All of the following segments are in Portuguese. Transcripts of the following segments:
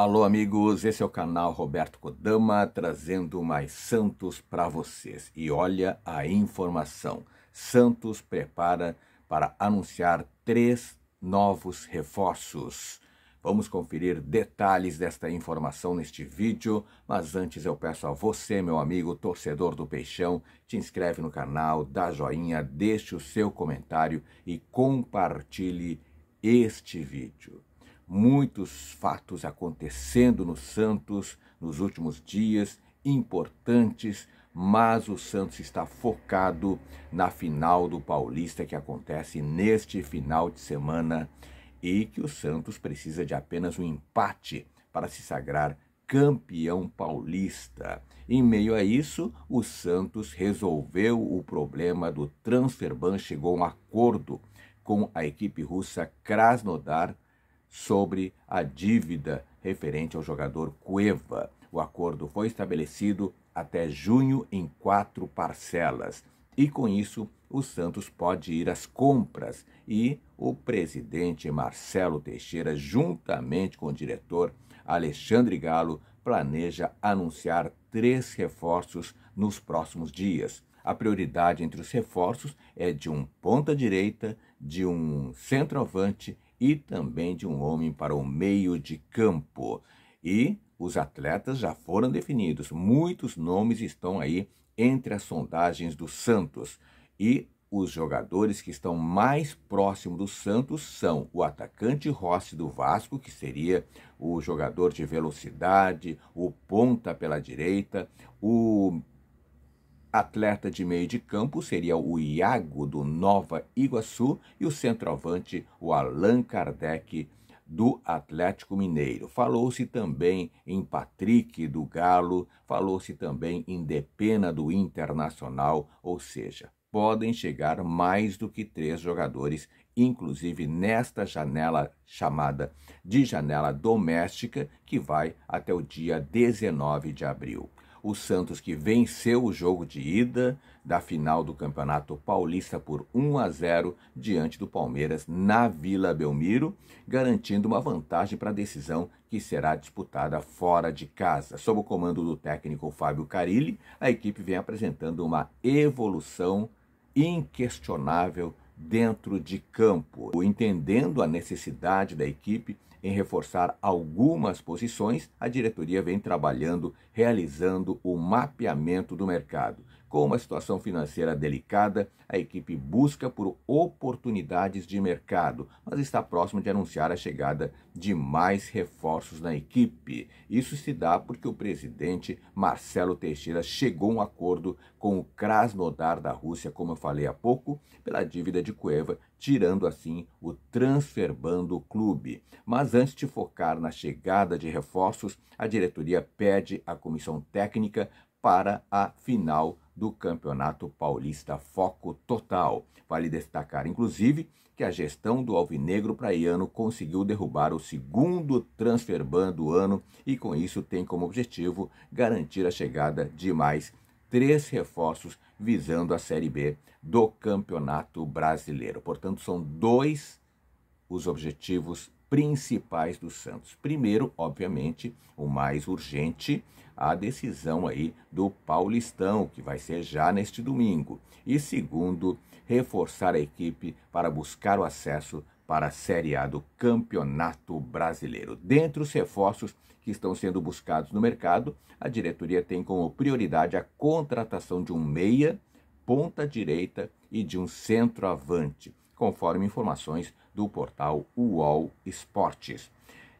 Alô, amigos, esse é o canal Roberto Kodama trazendo mais Santos para vocês. E olha a informação: Santos prepara para anunciar três novos reforços. Vamos conferir detalhes desta informação neste vídeo, mas antes eu peço a você, meu amigo torcedor do Peixão, te inscreve no canal, dá joinha, deixe o seu comentário e compartilhe este vídeo muitos fatos acontecendo no Santos nos últimos dias, importantes, mas o Santos está focado na final do Paulista que acontece neste final de semana e que o Santos precisa de apenas um empate para se sagrar campeão paulista. Em meio a isso, o Santos resolveu o problema do transfer ban, chegou a um acordo com a equipe russa Krasnodar sobre a dívida referente ao jogador Cueva. O acordo foi estabelecido até junho em quatro parcelas. E com isso, o Santos pode ir às compras e o presidente Marcelo Teixeira, juntamente com o diretor Alexandre Galo, planeja anunciar três reforços nos próximos dias. A prioridade entre os reforços é de um ponta-direita, de um centroavante e também de um homem para o meio de campo. E os atletas já foram definidos. Muitos nomes estão aí entre as sondagens do Santos. E os jogadores que estão mais próximos do Santos são o atacante Rossi do Vasco, que seria o jogador de velocidade, o ponta pela direita, o Atleta de meio de campo seria o Iago do Nova Iguaçu e o centroavante o Allan Kardec do Atlético Mineiro. Falou-se também em Patrick do Galo, falou-se também em Depena do Internacional, ou seja, podem chegar mais do que três jogadores, inclusive nesta janela chamada de janela doméstica, que vai até o dia 19 de abril. O Santos que venceu o jogo de ida da final do Campeonato Paulista por 1 a 0 diante do Palmeiras na Vila Belmiro, garantindo uma vantagem para a decisão que será disputada fora de casa. Sob o comando do técnico Fábio Carilli, a equipe vem apresentando uma evolução inquestionável dentro de campo, entendendo a necessidade da equipe em reforçar algumas posições, a diretoria vem trabalhando, realizando o mapeamento do mercado. Com uma situação financeira delicada, a equipe busca por oportunidades de mercado, mas está próximo de anunciar a chegada de mais reforços na equipe. Isso se dá porque o presidente Marcelo Teixeira chegou a um acordo com o Krasnodar da Rússia, como eu falei há pouco, pela dívida de Cueva, tirando assim o transferbando o clube. Mas antes de focar na chegada de reforços, a diretoria pede a comissão técnica para a final do Campeonato Paulista Foco Total. Vale destacar, inclusive, que a gestão do Alvinegro Praiano conseguiu derrubar o segundo transfer ban do ano e, com isso, tem como objetivo garantir a chegada de mais três reforços visando a Série B do Campeonato Brasileiro. Portanto, são dois os objetivos principais dos Santos. Primeiro, obviamente, o mais urgente, a decisão aí do Paulistão, que vai ser já neste domingo. E segundo, reforçar a equipe para buscar o acesso para a Série A do Campeonato Brasileiro. Dentre os reforços que estão sendo buscados no mercado, a diretoria tem como prioridade a contratação de um meia, ponta direita e de um centroavante, conforme informações do portal UOL Esportes.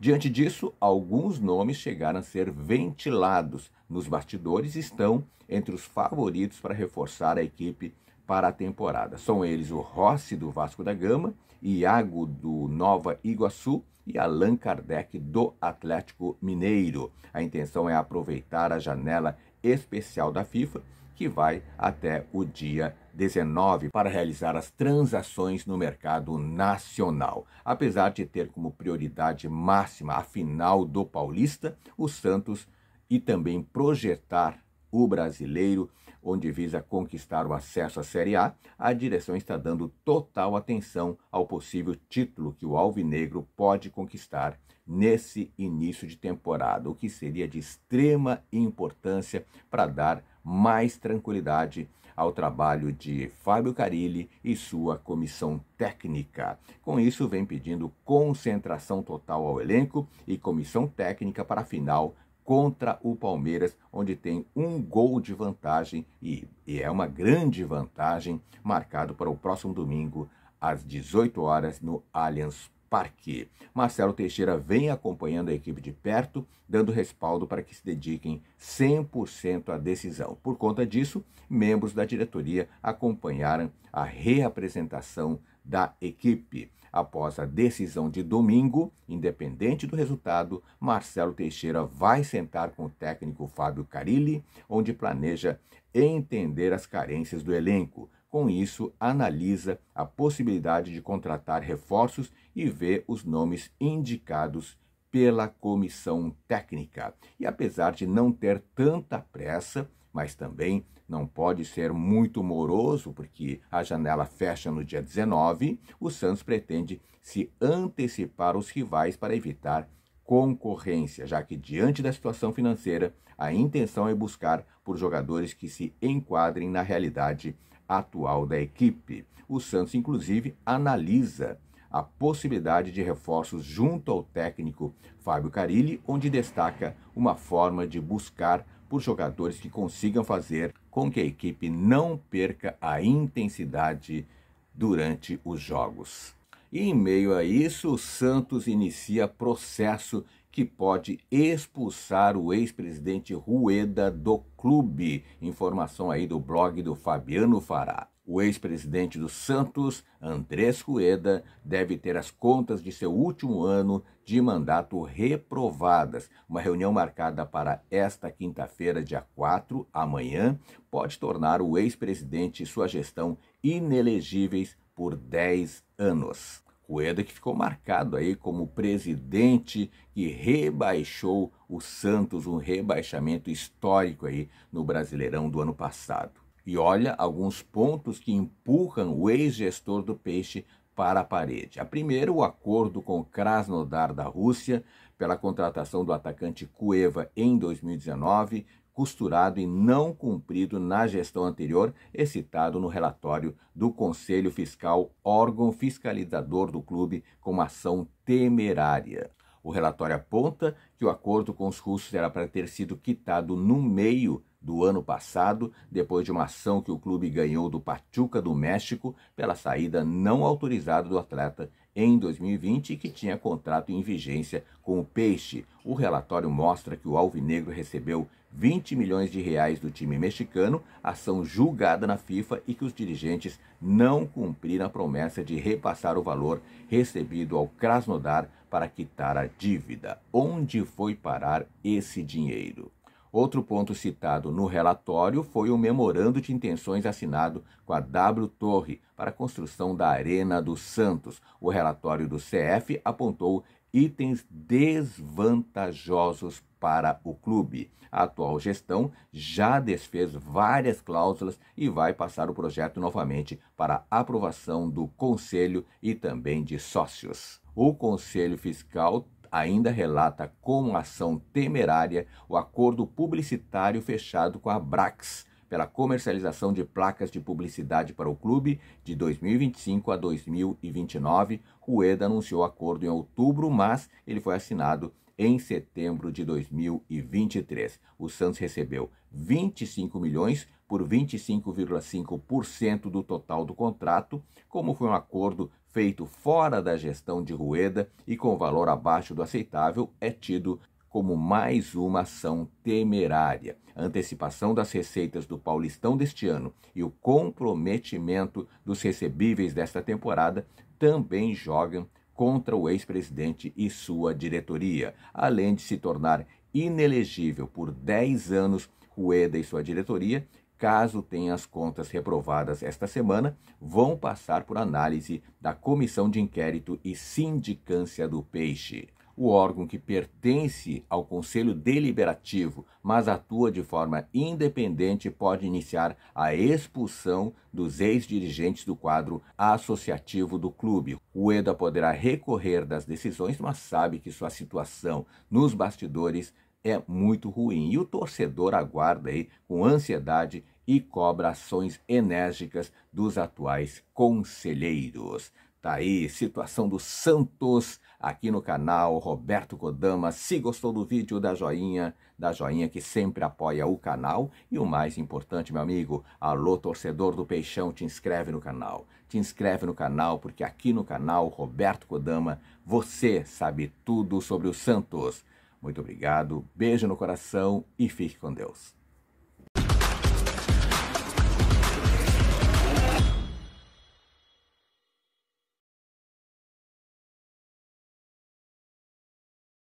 Diante disso, alguns nomes chegaram a ser ventilados nos bastidores e estão entre os favoritos para reforçar a equipe para a temporada. São eles o Rossi do Vasco da Gama, Iago do Nova Iguaçu e Allan Kardec do Atlético Mineiro. A intenção é aproveitar a janela especial da FIFA que vai até o dia 19 para realizar as transações no mercado nacional. Apesar de ter como prioridade máxima a final do Paulista, o Santos e também projetar o brasileiro, onde visa conquistar o acesso à Série A, a direção está dando total atenção ao possível título que o Alvinegro pode conquistar nesse início de temporada, o que seria de extrema importância para dar mais tranquilidade ao trabalho de Fábio Carilli e sua comissão técnica. Com isso, vem pedindo concentração total ao elenco e comissão técnica para a final contra o Palmeiras, onde tem um gol de vantagem e, e é uma grande vantagem, marcado para o próximo domingo às 18 horas no Allianz Parque. Marcelo Teixeira vem acompanhando a equipe de perto, dando respaldo para que se dediquem 100% à decisão. Por conta disso, membros da diretoria acompanharam a reapresentação da equipe. Após a decisão de domingo, independente do resultado, Marcelo Teixeira vai sentar com o técnico Fábio Carilli, onde planeja entender as carências do elenco, com isso, analisa a possibilidade de contratar reforços e vê os nomes indicados pela comissão técnica. E apesar de não ter tanta pressa, mas também não pode ser muito moroso, porque a janela fecha no dia 19, o Santos pretende se antecipar aos rivais para evitar concorrência, já que diante da situação financeira, a intenção é buscar por jogadores que se enquadrem na realidade atual da equipe. O Santos, inclusive, analisa a possibilidade de reforços junto ao técnico Fábio Carilli, onde destaca uma forma de buscar por jogadores que consigam fazer com que a equipe não perca a intensidade durante os jogos. E em meio a isso, o Santos inicia processo que pode expulsar o ex-presidente Rueda do clube. Informação aí do blog do Fabiano Fará. O ex-presidente do Santos, Andrés Rueda, deve ter as contas de seu último ano de mandato reprovadas. Uma reunião marcada para esta quinta-feira, dia 4, amanhã, pode tornar o ex-presidente e sua gestão inelegíveis por 10 anos. Ueda que ficou marcado aí como presidente que rebaixou o Santos, um rebaixamento histórico aí no Brasileirão do ano passado. E olha alguns pontos que empurram o ex-gestor do Peixe para a parede. A primeira, o acordo com o Krasnodar da Rússia pela contratação do atacante Cueva em 2019, costurado e não cumprido na gestão anterior, é citado no relatório do Conselho Fiscal, órgão fiscalizador do clube, como ação temerária. O relatório aponta que o acordo com os russos era para ter sido quitado no meio do ano passado, depois de uma ação que o clube ganhou do Pachuca do México pela saída não autorizada do atleta em 2020 que tinha contrato em vigência com o Peixe. O relatório mostra que o Alvinegro recebeu 20 milhões de reais do time mexicano, ação julgada na FIFA e que os dirigentes não cumpriram a promessa de repassar o valor recebido ao Krasnodar para quitar a dívida. Onde foi parar esse dinheiro? Outro ponto citado no relatório foi o memorando de intenções assinado com a W Torre para a construção da Arena do Santos. O relatório do CF apontou itens desvantajosos para o clube. A atual gestão já desfez várias cláusulas e vai passar o projeto novamente para aprovação do conselho e também de sócios. O Conselho Fiscal ainda relata como ação temerária o acordo publicitário fechado com a Brax pela comercialização de placas de publicidade para o clube de 2025 a 2029. Rueda anunciou o acordo em outubro, mas ele foi assinado em setembro de 2023. O Santos recebeu 25 milhões por 25,5% do total do contrato, como foi um acordo feito fora da gestão de Rueda e com valor abaixo do aceitável, é tido como mais uma ação temerária. A antecipação das receitas do Paulistão deste ano e o comprometimento dos recebíveis desta temporada também jogam contra o ex-presidente e sua diretoria, além de se tornar inelegível por 10 anos Rueda e sua diretoria, caso tenham as contas reprovadas esta semana, vão passar por análise da comissão de inquérito e sindicância do peixe o órgão que pertence ao Conselho Deliberativo, mas atua de forma independente, pode iniciar a expulsão dos ex-dirigentes do quadro associativo do clube. O EDA poderá recorrer das decisões, mas sabe que sua situação nos bastidores é muito ruim e o torcedor aguarda aí com ansiedade e cobra ações enérgicas dos atuais conselheiros. Tá aí, situação do Santos aqui no canal Roberto Kodama. Se gostou do vídeo, dá joinha, dá joinha que sempre apoia o canal. E o mais importante, meu amigo, alô torcedor do Peixão, te inscreve no canal. Te inscreve no canal porque aqui no canal Roberto Kodama você sabe tudo sobre o Santos. Muito obrigado, beijo no coração e fique com Deus.